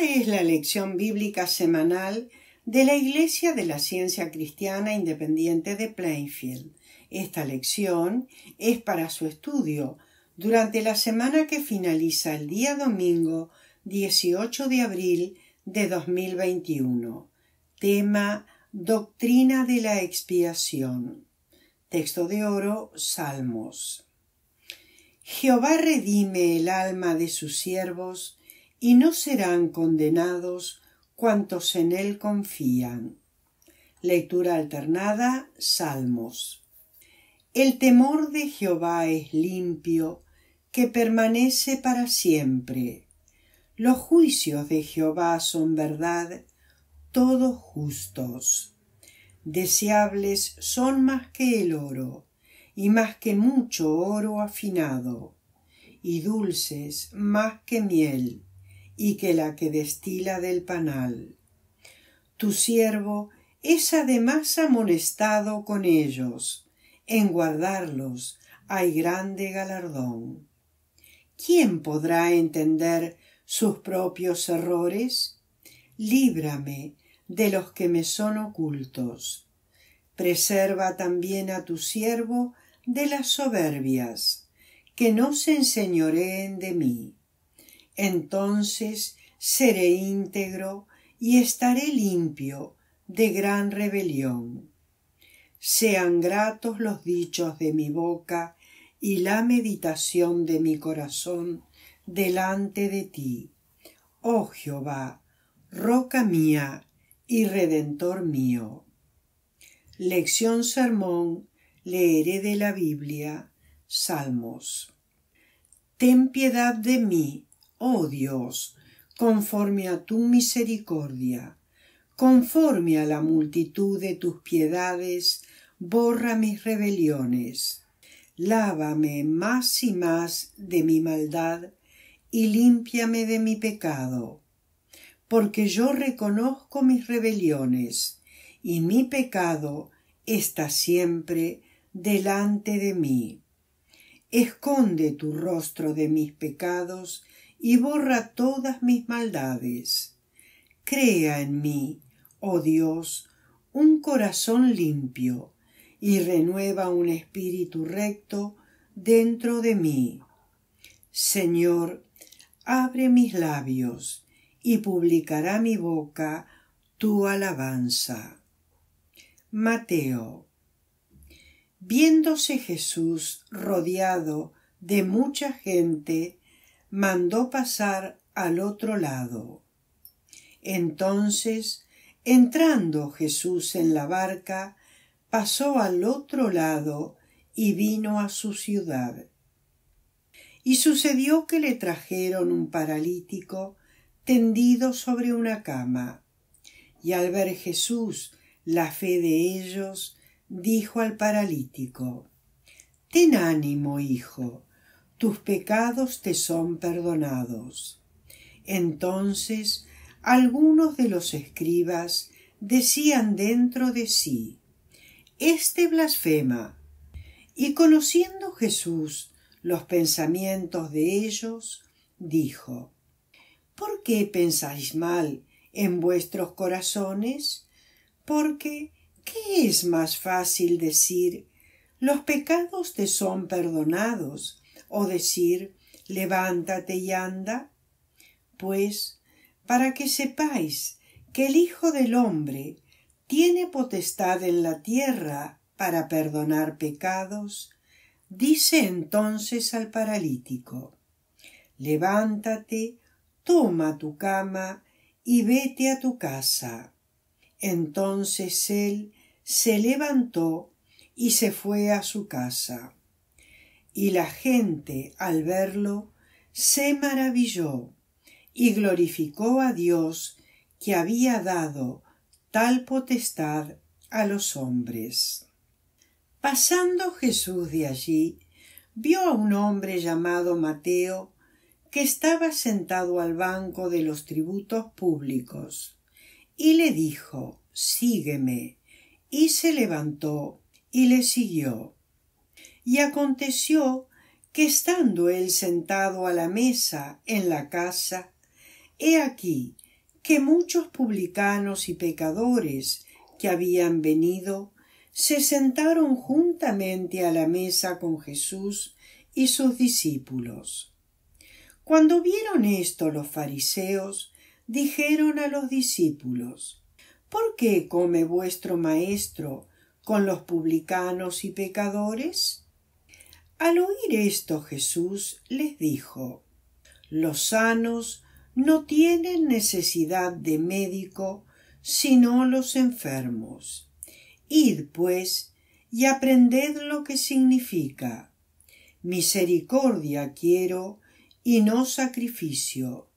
es la lección bíblica semanal de la Iglesia de la Ciencia Cristiana Independiente de Plainfield. Esta lección es para su estudio durante la semana que finaliza el día domingo 18 de abril de 2021. Tema Doctrina de la Expiación. Texto de oro Salmos. Jehová redime el alma de sus siervos y no serán condenados cuantos en él confían. Lectura alternada Salmos. El temor de Jehová es limpio, que permanece para siempre. Los juicios de Jehová son verdad, todos justos. Deseables son más que el oro, y más que mucho oro afinado, y dulces más que miel y que la que destila del panal. Tu siervo es además amonestado con ellos. En guardarlos hay grande galardón. ¿Quién podrá entender sus propios errores? Líbrame de los que me son ocultos. Preserva también a tu siervo de las soberbias, que no se enseñoreen de mí. Entonces seré íntegro y estaré limpio de gran rebelión. Sean gratos los dichos de mi boca y la meditación de mi corazón delante de ti. Oh Jehová, roca mía y redentor mío. Lección Sermón, leeré de la Biblia, Salmos. Ten piedad de mí, oh Dios, conforme a tu misericordia, conforme a la multitud de tus piedades, borra mis rebeliones. Lávame más y más de mi maldad y límpiame de mi pecado, porque yo reconozco mis rebeliones y mi pecado está siempre delante de mí. Esconde tu rostro de mis pecados y borra todas mis maldades. Crea en mí, oh Dios, un corazón limpio, y renueva un espíritu recto dentro de mí. Señor, abre mis labios, y publicará mi boca tu alabanza. Mateo. Viéndose Jesús rodeado de mucha gente, mandó pasar al otro lado. Entonces, entrando Jesús en la barca, pasó al otro lado y vino a su ciudad. Y sucedió que le trajeron un paralítico tendido sobre una cama. Y al ver Jesús la fe de ellos, dijo al paralítico, Ten ánimo, hijo, tus pecados te son perdonados. Entonces algunos de los escribas decían dentro de sí, Este blasfema. Y conociendo Jesús los pensamientos de ellos, dijo, ¿Por qué pensáis mal en vuestros corazones? Porque, ¿qué es más fácil decir, los pecados te son perdonados? o decir levántate y anda? Pues para que sepáis que el Hijo del hombre tiene potestad en la tierra para perdonar pecados, dice entonces al paralítico Levántate, toma tu cama y vete a tu casa. Entonces él se levantó y se fue a su casa. Y la gente, al verlo, se maravilló y glorificó a Dios que había dado tal potestad a los hombres. Pasando Jesús de allí, vio a un hombre llamado Mateo que estaba sentado al banco de los tributos públicos, y le dijo Sígueme, y se levantó y le siguió. Y aconteció que estando él sentado a la mesa en la casa, he aquí que muchos publicanos y pecadores que habían venido se sentaron juntamente a la mesa con Jesús y sus discípulos. Cuando vieron esto los fariseos, dijeron a los discípulos ¿Por qué come vuestro maestro con los publicanos y pecadores? Al oír esto Jesús les dijo Los sanos no tienen necesidad de médico, sino los enfermos. Id, pues, y aprended lo que significa. Misericordia quiero y no sacrificio,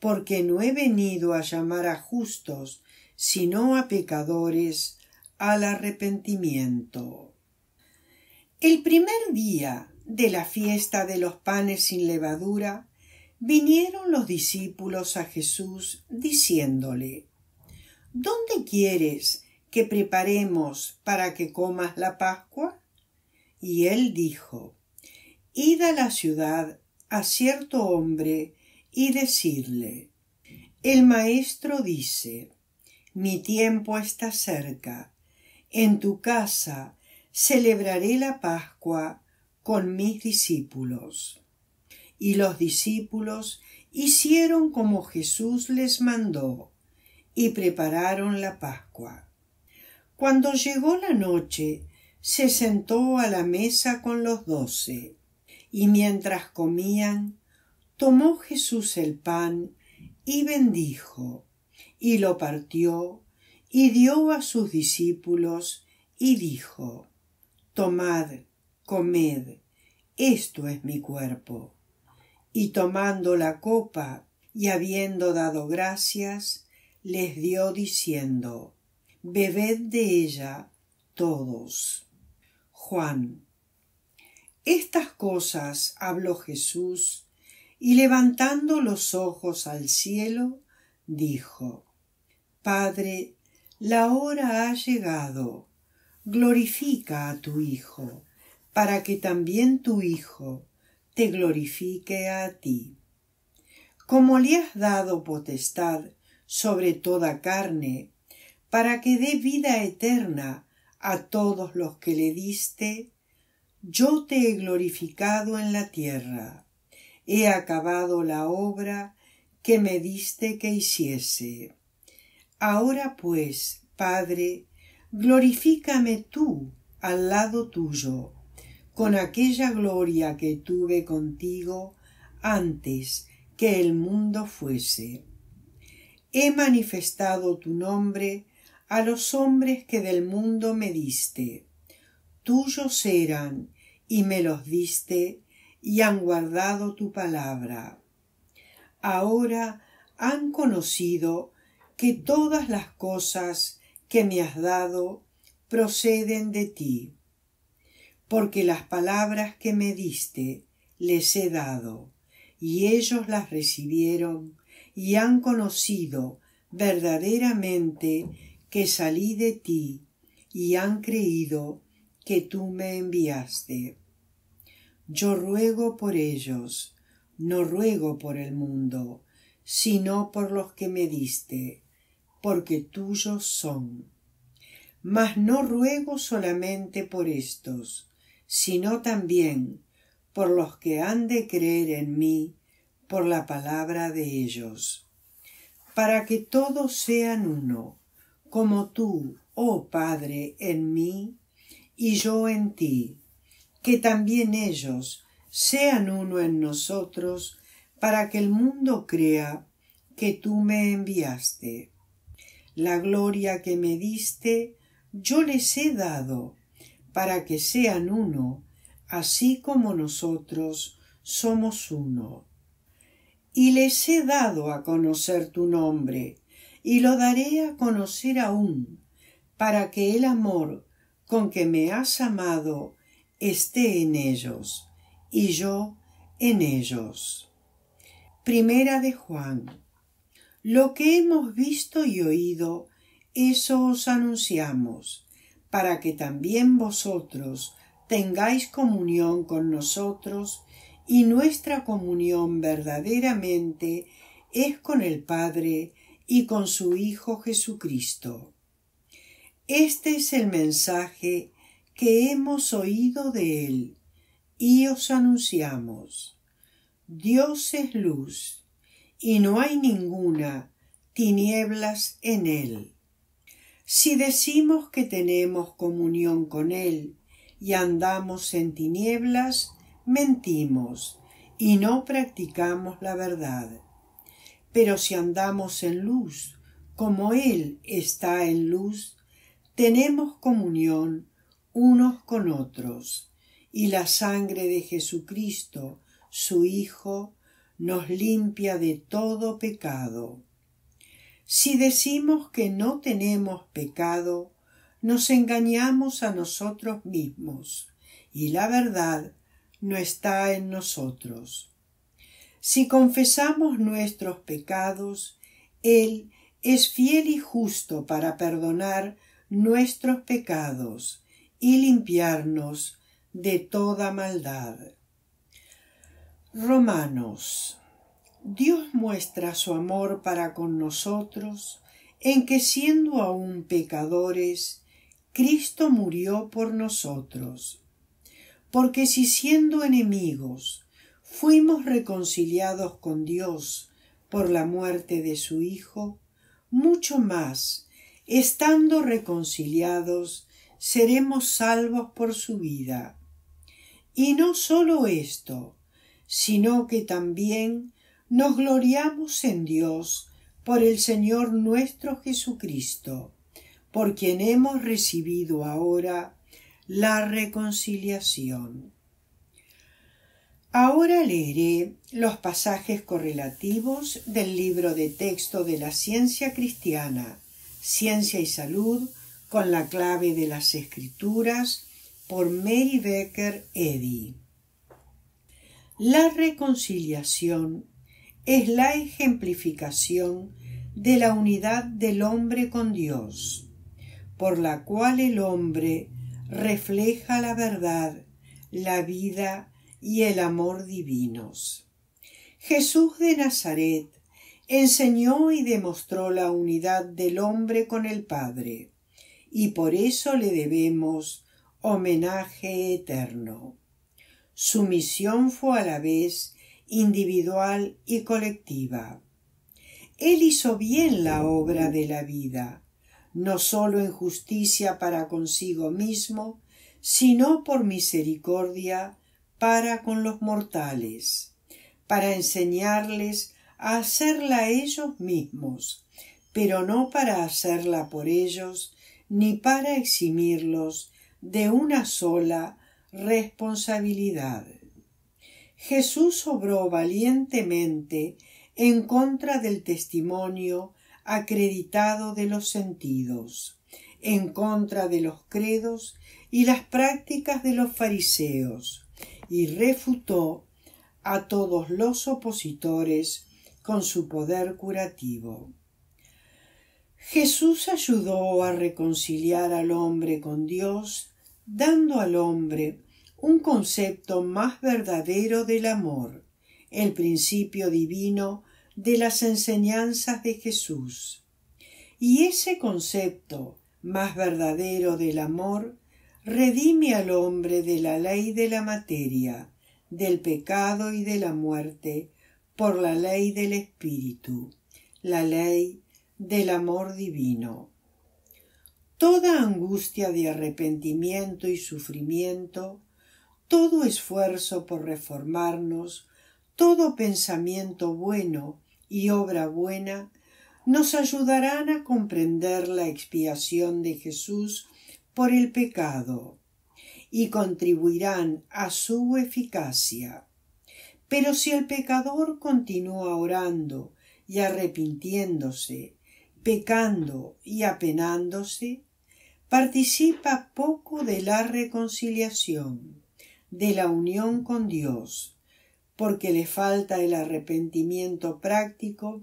porque no he venido a llamar a justos, sino a pecadores al arrepentimiento. El primer día de la fiesta de los panes sin levadura, vinieron los discípulos a Jesús diciéndole ¿Dónde quieres que preparemos para que comas la Pascua? Y él dijo Id a la ciudad a cierto hombre y decirle El maestro dice Mi tiempo está cerca. En tu casa celebraré la Pascua con mis discípulos. Y los discípulos hicieron como Jesús les mandó y prepararon la Pascua. Cuando llegó la noche, se sentó a la mesa con los doce, y mientras comían, tomó Jesús el pan y bendijo, y lo partió, y dio a sus discípulos, y dijo, Tomad, comed, esto es mi cuerpo. Y tomando la copa y habiendo dado gracias, les dio diciendo, Bebed de ella todos. Juan. Estas cosas habló Jesús, y levantando los ojos al cielo, dijo, Padre, la hora ha llegado glorifica a tu Hijo, para que también tu Hijo te glorifique a ti. Como le has dado potestad sobre toda carne, para que dé vida eterna a todos los que le diste, yo te he glorificado en la tierra, he acabado la obra que me diste que hiciese. Ahora pues, Padre, glorifícame tú al lado tuyo, con aquella gloria que tuve contigo antes que el mundo fuese. He manifestado tu nombre a los hombres que del mundo me diste. Tuyos eran y me los diste y han guardado tu palabra. Ahora han conocido que todas las cosas que me has dado proceden de ti, porque las palabras que me diste les he dado, y ellos las recibieron y han conocido verdaderamente que salí de ti, y han creído que tú me enviaste. Yo ruego por ellos, no ruego por el mundo, sino por los que me diste porque tuyos son. Mas no ruego solamente por estos, sino también por los que han de creer en mí por la palabra de ellos, para que todos sean uno, como tú, oh Padre, en mí y yo en ti, que también ellos sean uno en nosotros, para que el mundo crea que tú me enviaste. La gloria que me diste yo les he dado, para que sean uno, así como nosotros somos uno. Y les he dado a conocer tu nombre, y lo daré a conocer aún, para que el amor con que me has amado esté en ellos, y yo en ellos. Primera de Juan lo que hemos visto y oído, eso os anunciamos, para que también vosotros tengáis comunión con nosotros, y nuestra comunión verdaderamente es con el Padre y con su Hijo Jesucristo. Este es el mensaje que hemos oído de Él, y os anunciamos. Dios es luz y no hay ninguna tinieblas en él. Si decimos que tenemos comunión con él y andamos en tinieblas, mentimos y no practicamos la verdad. Pero si andamos en luz, como Él está en luz, tenemos comunión unos con otros, y la sangre de Jesucristo, su Hijo, nos limpia de todo pecado. Si decimos que no tenemos pecado, nos engañamos a nosotros mismos, y la verdad no está en nosotros. Si confesamos nuestros pecados, Él es fiel y justo para perdonar nuestros pecados y limpiarnos de toda maldad. Romanos. Dios muestra su amor para con nosotros en que siendo aún pecadores, Cristo murió por nosotros. Porque si siendo enemigos fuimos reconciliados con Dios por la muerte de su Hijo, mucho más, estando reconciliados, seremos salvos por su vida. Y no solo esto, sino que también nos gloriamos en Dios por el Señor nuestro Jesucristo, por quien hemos recibido ahora la reconciliación. Ahora leeré los pasajes correlativos del libro de texto de la ciencia cristiana, Ciencia y Salud, con la clave de las Escrituras, por Mary Becker Eddy. La reconciliación es la ejemplificación de la unidad del hombre con Dios, por la cual el hombre refleja la verdad, la vida y el amor divinos. Jesús de Nazaret enseñó y demostró la unidad del hombre con el Padre, y por eso le debemos homenaje eterno. Su misión fue a la vez individual y colectiva. Él hizo bien la obra de la vida, no sólo en justicia para consigo mismo, sino por misericordia para con los mortales, para enseñarles a hacerla ellos mismos, pero no para hacerla por ellos, ni para eximirlos de una sola responsabilidad. Jesús obró valientemente en contra del testimonio acreditado de los sentidos, en contra de los credos y las prácticas de los fariseos, y refutó a todos los opositores con su poder curativo. Jesús ayudó a reconciliar al hombre con Dios, dando al hombre un concepto más verdadero del amor, el principio divino de las enseñanzas de Jesús. Y ese concepto más verdadero del amor redime al hombre de la ley de la materia, del pecado y de la muerte, por la ley del Espíritu, la ley del amor divino. Toda angustia de arrepentimiento y sufrimiento todo esfuerzo por reformarnos, todo pensamiento bueno y obra buena nos ayudarán a comprender la expiación de Jesús por el pecado y contribuirán a su eficacia. Pero si el pecador continúa orando y arrepintiéndose, pecando y apenándose, participa poco de la reconciliación de la unión con Dios, porque le falta el arrepentimiento práctico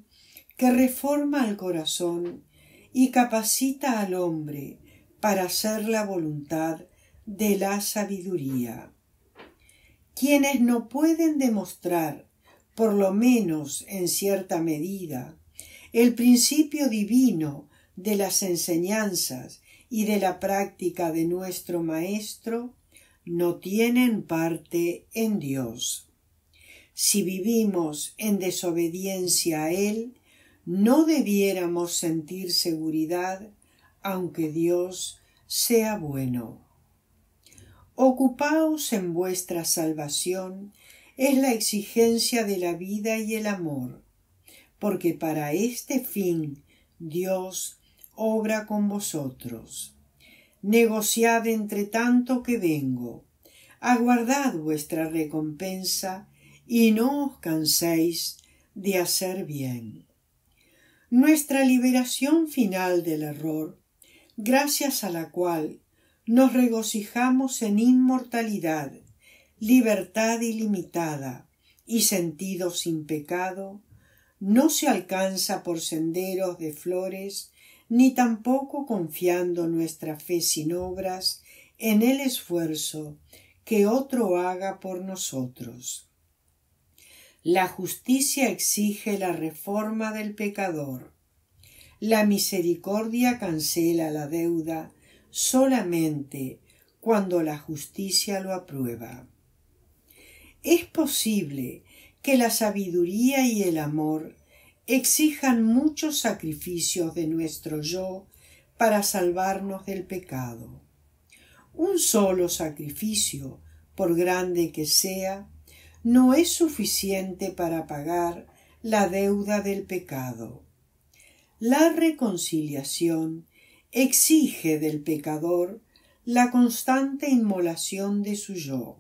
que reforma al corazón y capacita al hombre para hacer la voluntad de la sabiduría. Quienes no pueden demostrar, por lo menos en cierta medida, el principio divino de las enseñanzas y de la práctica de nuestro Maestro, no tienen parte en Dios. Si vivimos en desobediencia a Él, no debiéramos sentir seguridad aunque Dios sea bueno. Ocupaos en vuestra salvación es la exigencia de la vida y el amor, porque para este fin Dios obra con vosotros negociad entre tanto que vengo, aguardad vuestra recompensa y no os canséis de hacer bien. Nuestra liberación final del error, gracias a la cual nos regocijamos en inmortalidad, libertad ilimitada y sentido sin pecado, no se alcanza por senderos de flores ni tampoco confiando nuestra fe sin obras en el esfuerzo que otro haga por nosotros. La justicia exige la reforma del pecador. La misericordia cancela la deuda solamente cuando la justicia lo aprueba. Es posible que la sabiduría y el amor exijan muchos sacrificios de nuestro yo para salvarnos del pecado. Un solo sacrificio, por grande que sea, no es suficiente para pagar la deuda del pecado. La reconciliación exige del pecador la constante inmolación de su yo,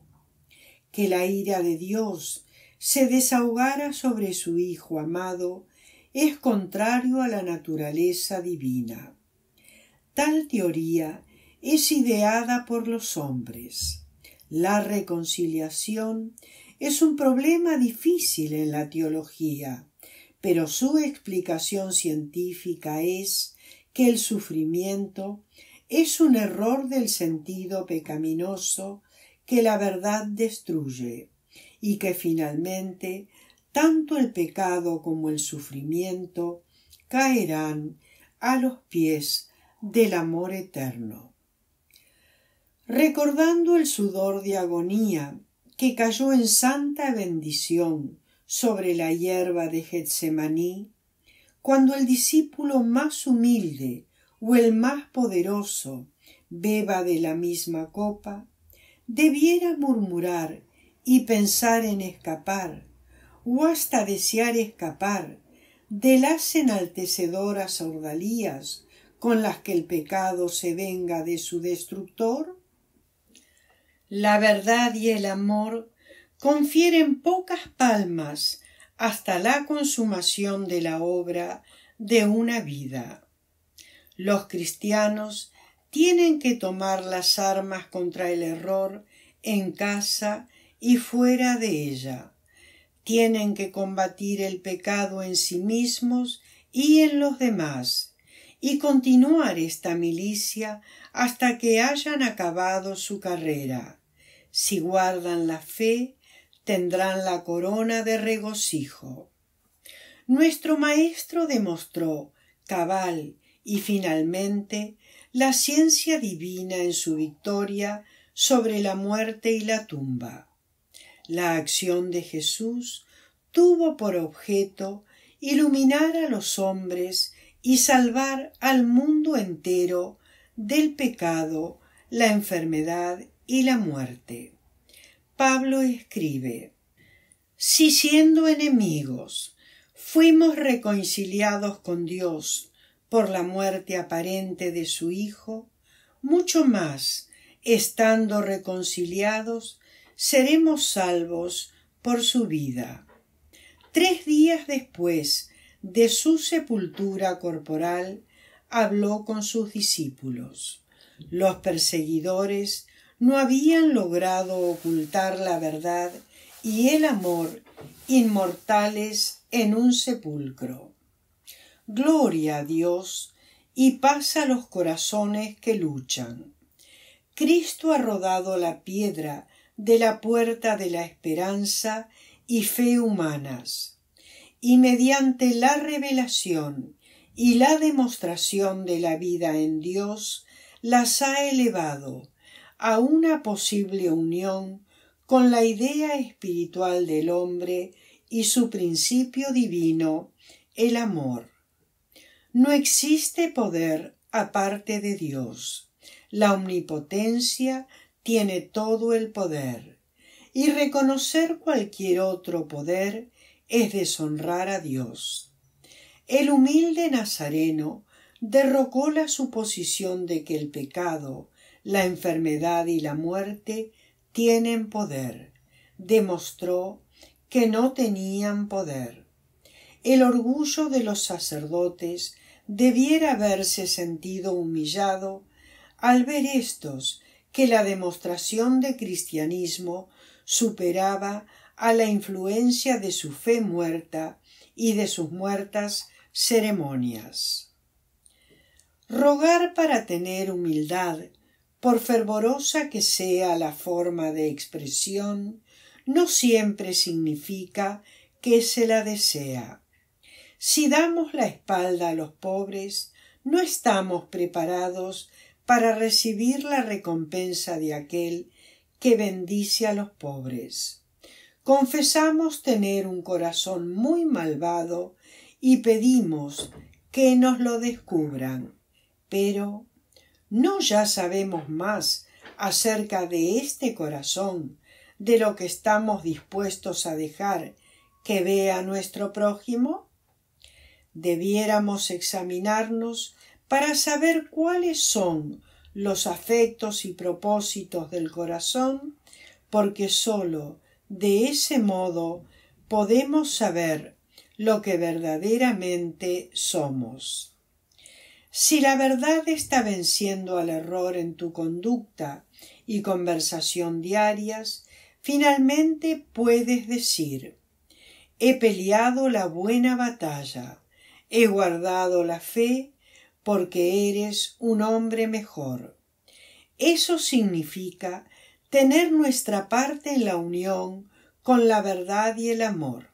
que la ira de Dios se desahogara sobre su Hijo amado es contrario a la naturaleza divina. Tal teoría es ideada por los hombres. La reconciliación es un problema difícil en la teología, pero su explicación científica es que el sufrimiento es un error del sentido pecaminoso que la verdad destruye y que finalmente tanto el pecado como el sufrimiento caerán a los pies del amor eterno. Recordando el sudor de agonía que cayó en santa bendición sobre la hierba de Getsemaní, cuando el discípulo más humilde o el más poderoso beba de la misma copa, debiera murmurar y pensar en escapar, o hasta desear escapar de las enaltecedoras ordalías con las que el pecado se venga de su destructor? La verdad y el amor confieren pocas palmas hasta la consumación de la obra de una vida. Los cristianos tienen que tomar las armas contra el error en casa y fuera de ella. Tienen que combatir el pecado en sí mismos y en los demás, y continuar esta milicia hasta que hayan acabado su carrera. Si guardan la fe, tendrán la corona de regocijo. Nuestro Maestro demostró, cabal y finalmente, la ciencia divina en su victoria sobre la muerte y la tumba. La acción de Jesús tuvo por objeto iluminar a los hombres y salvar al mundo entero del pecado, la enfermedad y la muerte. Pablo escribe Si siendo enemigos fuimos reconciliados con Dios por la muerte aparente de su Hijo, mucho más, estando reconciliados, seremos salvos por su vida. Tres días después de su sepultura corporal, habló con sus discípulos. Los perseguidores no habían logrado ocultar la verdad y el amor inmortales en un sepulcro. Gloria a Dios y paz a los corazones que luchan. Cristo ha rodado la piedra de la puerta de la esperanza y fe humanas, y mediante la revelación y la demostración de la vida en Dios las ha elevado a una posible unión con la idea espiritual del hombre y su principio divino, el amor. No existe poder aparte de Dios. La omnipotencia tiene todo el poder, y reconocer cualquier otro poder es deshonrar a Dios. El humilde Nazareno derrocó la suposición de que el pecado, la enfermedad y la muerte tienen poder. Demostró que no tenían poder. El orgullo de los sacerdotes debiera haberse sentido humillado al ver estos que la demostración de cristianismo superaba a la influencia de su fe muerta y de sus muertas ceremonias. Rogar para tener humildad, por fervorosa que sea la forma de expresión, no siempre significa que se la desea. Si damos la espalda a los pobres, no estamos preparados para recibir la recompensa de aquel que bendice a los pobres. Confesamos tener un corazón muy malvado y pedimos que nos lo descubran. Pero no ya sabemos más acerca de este corazón, de lo que estamos dispuestos a dejar que vea nuestro prójimo? Debiéramos examinarnos para saber cuáles son los afectos y propósitos del corazón, porque sólo de ese modo podemos saber lo que verdaderamente somos. Si la verdad está venciendo al error en tu conducta y conversación diarias, finalmente puedes decir He peleado la buena batalla, he guardado la fe porque eres un hombre mejor. Eso significa tener nuestra parte en la unión con la verdad y el amor.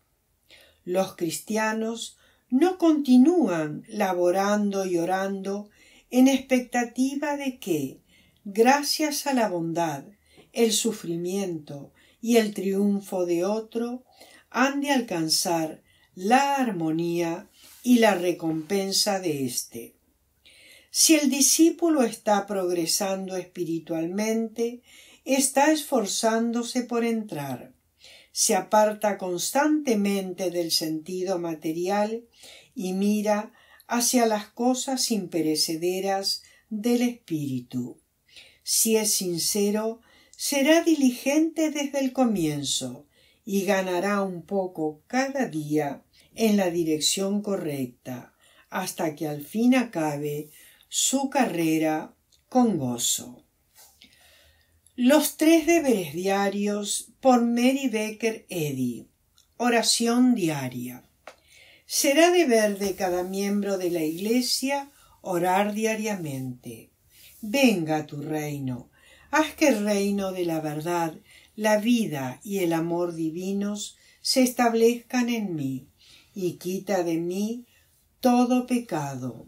Los cristianos no continúan laborando y orando en expectativa de que, gracias a la bondad, el sufrimiento y el triunfo de otro, han de alcanzar la armonía y la recompensa de éste. Si el discípulo está progresando espiritualmente, está esforzándose por entrar, se aparta constantemente del sentido material y mira hacia las cosas imperecederas del espíritu. Si es sincero, será diligente desde el comienzo y ganará un poco cada día en la dirección correcta, hasta que al fin acabe su carrera con gozo. Los tres deberes diarios por Mary Becker Eddy. Oración diaria. Será deber de cada miembro de la Iglesia orar diariamente. Venga tu reino. Haz que el reino de la verdad, la vida y el amor divinos se establezcan en mí y quita de mí todo pecado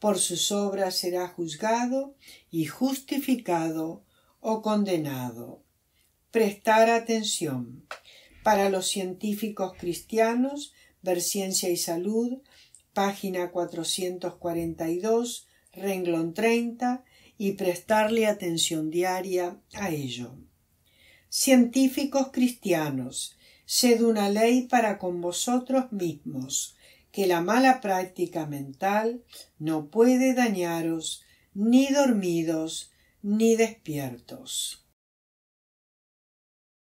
por sus obras será juzgado y justificado o condenado. Prestar atención. Para los científicos cristianos, Ver Ciencia y Salud, página 442, renglón 30, y prestarle atención diaria a ello. Científicos cristianos, sed una ley para con vosotros mismos, que la mala práctica mental no puede dañaros ni dormidos ni despiertos.